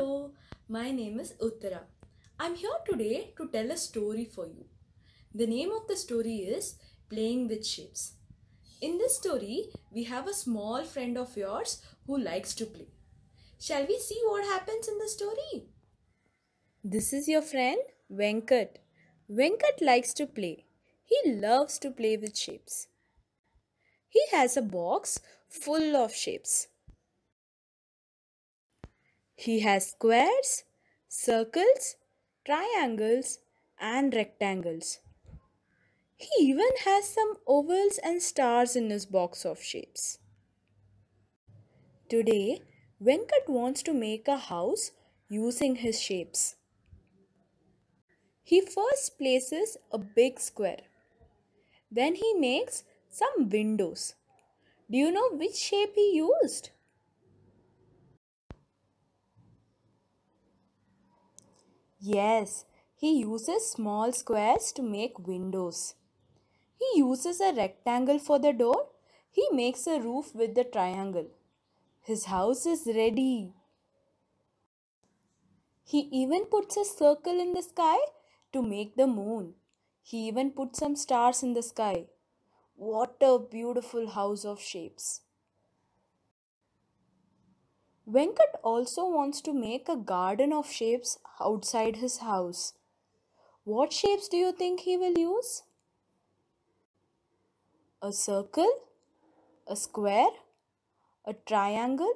Hello, my name is Uttara. I'm here today to tell a story for you. The name of the story is Playing with Shapes. In this story, we have a small friend of yours who likes to play. Shall we see what happens in the story? This is your friend Venkat. Venkat likes to play. He loves to play with shapes. He has a box full of shapes. He has squares, circles, triangles and rectangles. He even has some ovals and stars in his box of shapes. Today, Venkat wants to make a house using his shapes. He first places a big square. Then he makes some windows. Do you know which shape he used? Yes, he uses small squares to make windows. He uses a rectangle for the door. He makes a roof with the triangle. His house is ready. He even puts a circle in the sky to make the moon. He even put some stars in the sky. What a beautiful house of shapes. Venkat also wants to make a garden of shapes outside his house. What shapes do you think he will use? A circle, a square, a triangle,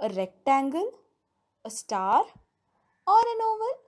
a rectangle, a star or an oval?